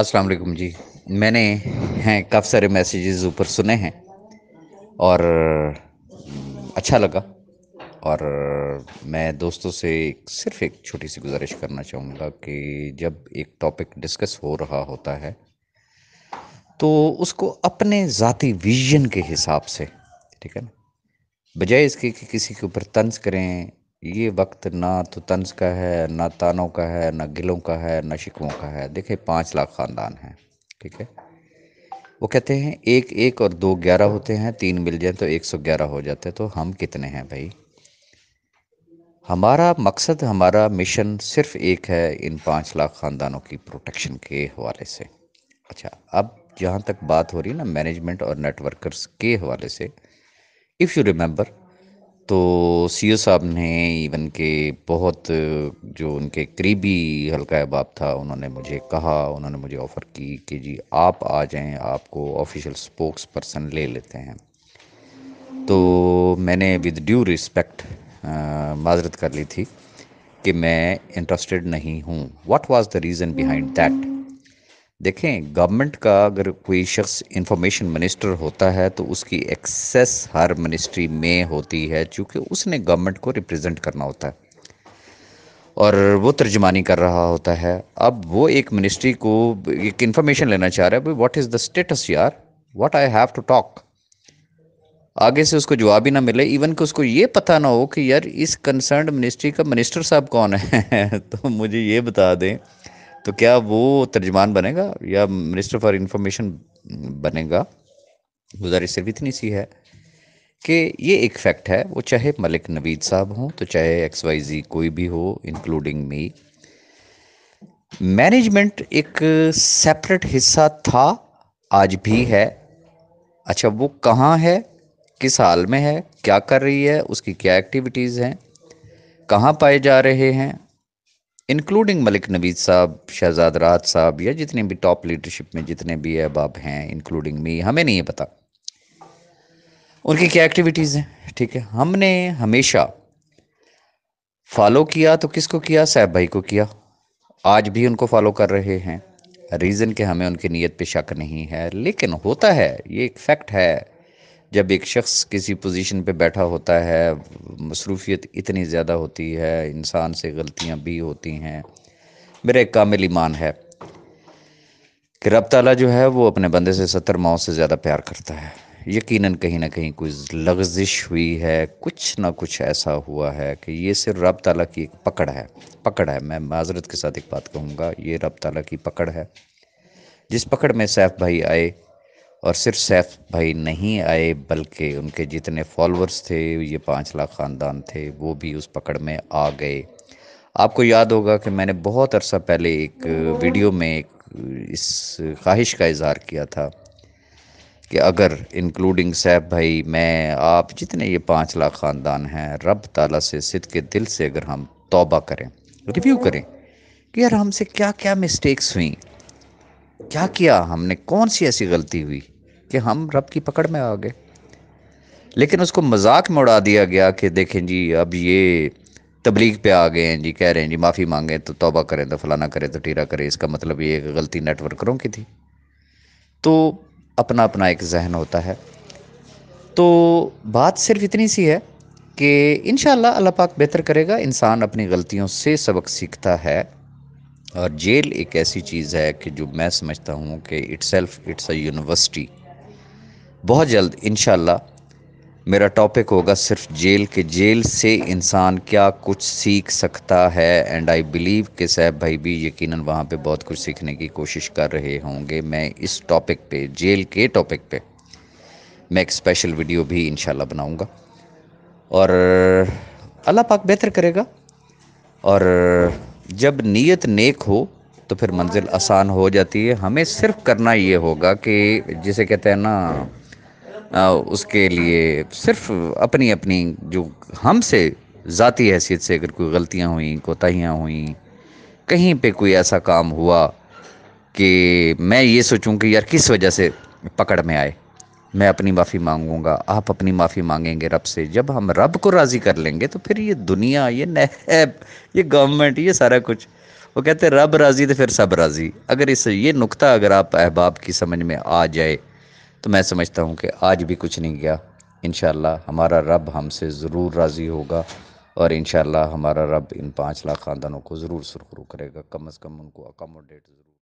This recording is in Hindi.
अस्सलाम वालेकुम जी मैंने हैं काफ़ी सारे मैसेजेस ऊपर सुने हैं और अच्छा लगा और मैं दोस्तों से सिर्फ एक छोटी सी गुजारिश करना चाहूँगा कि जब एक टॉपिक डिस्कस हो रहा होता है तो उसको अपने ज़ाती विजन के हिसाब से ठीक है ना बजाय इसके कि किसी के ऊपर तंज करें ये वक्त ना तो तंज का है ना तानों का है ना गिलों का है ना शिकवों का है देखे पाँच लाख ख़ानदान हैं ठीक है वो कहते हैं एक एक और दो ग्यारह होते हैं तीन मिल जाए तो एक सौ ग्यारह हो जाते हैं तो हम कितने हैं भाई हमारा मकसद हमारा मिशन सिर्फ एक है इन पाँच लाख ख़ानदानों की प्रोटेक्शन के हवाले से अच्छा अब जहाँ तक बात हो रही है ना मैनेजमेंट और नेटवर्कर्स के हवाले से इफ़ यू रिमेंबर तो सी साहब ने इवन के बहुत जो उनके करीबी हल्का अहबाब था उन्होंने मुझे कहा उन्होंने मुझे ऑफ़र की कि जी आप आ जाएं आपको ऑफिशियल स्पोक्स पर्सन ले लेते हैं तो मैंने विद ड्यू रिस्पेक्ट माजरत कर ली थी कि मैं इंटरेस्टेड नहीं हूँ what was the reason behind that देखें गवर्नमेंट का अगर कोई शख्स इंफॉर्मेशन मिनिस्टर होता है तो उसकी एक्सेस हर मिनिस्ट्री में होती है क्योंकि उसने गवर्नमेंट को रिप्रेजेंट करना होता है और वो तर्जमानी कर रहा होता है अब वो एक मिनिस्ट्री को एक इंफॉर्मेशन लेना चाह रहा है भाई व्हाट इज़ द स्टेटस यार what I have to talk आगे से उसको जवाब ही ना मिले इवन कि उसको ये पता ना हो कि यार इस कंसर्न मिनिस्ट्री का मिनिस्टर साहब कौन है तो मुझे ये बता दें तो क्या वो तर्जमान बनेगा या मिनिस्टर फॉर इंफॉर्मेशन बनेगा गुजारिश सिर्फ इतनी सी है कि ये एक फैक्ट है वो चाहे मलिक नवीद साहब हों तो चाहे एक्स वाई जी कोई भी हो इंक्लूडिंग मी मैनेजमेंट एक सेपरेट हिस्सा था आज भी है अच्छा वो कहाँ है किस हाल में है क्या कर रही है उसकी क्या एक्टिविटीज़ हैं कहाँ पाए जा रहे हैं इंक्लूडिंग मलिक नवीद साहब शहजाद रात साहब या जितने भी टॉप लीडरशिप में जितने भी अहबाब हैं इंक्लूडिंग मी हमें नहीं पता उनकी क्या एक्टिविटीज़ हैं ठीक है हमने हमेशा फॉलो किया तो किसको किया साहब भाई को किया आज भी उनको फॉलो कर रहे हैं रीज़न के हमें उनकी नीयत पे शक नहीं है लेकिन होता है ये एक फैक्ट है जब एक शख्स किसी पोजीशन पे बैठा होता है मसरूफियत इतनी ज़्यादा होती है इंसान से गलतियां भी होती हैं मेरा एक कामिल ईमान है कि रब ताला जो है वो अपने बंदे से सत्तर माओ से ज़्यादा प्यार करता है यकीनन कहीं ना कहीं कोई लगजिश हुई है कुछ ना कुछ ऐसा हुआ है कि ये सिर्फ रब ताला की एक पकड़ है पकड़ है मैं माजरत के साथ एक बात कहूँगा ये रब ताला की पकड़ है जिस पकड़ में सैफ भाई आए और सिर्फ सैफ भाई नहीं आए बल्कि उनके जितने फॉलोअर्स थे ये पाँच लाख ख़ानदान थे वो भी उस पकड़ में आ गए आपको याद होगा कि मैंने बहुत अरसा पहले एक वीडियो में एक इस ख्वाहिश का इजहार किया था कि अगर इंक्लूडिंग सैफ भाई मैं आप जितने ये पाँच लाख ख़ानदान हैं रब ताला से सिद के दिल से अगर हम तौबा करें रिव्यू करें कि यार हमसे क्या क्या मिस्टेक्स हुई क्या किया हमने कौन सी ऐसी गलती हुई कि हम रब की पकड़ में आ गए लेकिन उसको मजाक में उड़ा दिया गया कि देखें जी अब ये तबलीग पे आ गए हैं जी कह रहे हैं जी माफ़ी मांगें तो तौबा करें तो फलाना करें तो टीरा करें इसका मतलब ये गलती नेटवर्करों की थी तो अपना अपना एक जहन होता है तो बात सिर्फ इतनी सी है कि इन अल्लाह पाक बेहतर करेगा इंसान अपनी गलतियों से सबक सीखता है और जेल एक ऐसी चीज़ है कि जो मैं समझता हूँ कि it's self it's a university बहुत जल्द इन मेरा टॉपिक होगा सिर्फ जेल के जेल से इंसान क्या कुछ सीख सकता है एंड आई बिलीव कि सैब भाई भी यकीनन वहाँ पे बहुत कुछ सीखने की कोशिश कर रहे होंगे मैं इस टॉपिक पे जेल के टॉपिक पे मैं एक स्पेशल वीडियो भी इन बनाऊंगा और अल्लाह पाक बेहतर करेगा और जब नीयत नेक हो तो फिर मंजिल आसान हो जाती है हमें सिर्फ करना ये होगा कि जिसे कहते हैं ना आ, उसके लिए सिर्फ अपनी अपनी जो हमसे ज़ाती हैसियत से अगर कोई गलतियाँ हुई कोताहियाँ हुई कहीं पे कोई ऐसा काम हुआ कि मैं ये सोचूं कि यार किस वजह से पकड़ में आए मैं अपनी माफ़ी मांगूंगा आप अपनी माफ़ी मांगेंगे रब से जब हम रब को राज़ी कर लेंगे तो फिर ये दुनिया ये नैब ये गवर्नमेंट ये सारा कुछ वो कहते रब राज़ी तो फिर सब राज़ी अगर इस ये नुक्ता अगर आप अहबाब की समझ में आ जाए तो मैं समझता हूँ कि आज भी कुछ नहीं गया इन हमारा रब हमसे ज़रूर राज़ी होगा और इन हमारा रब इन पाँच लाख ख़ानदानों को ज़रूर सुरखरू करेगा कम अज़ कम उनको अकोमोडेट ज़रूर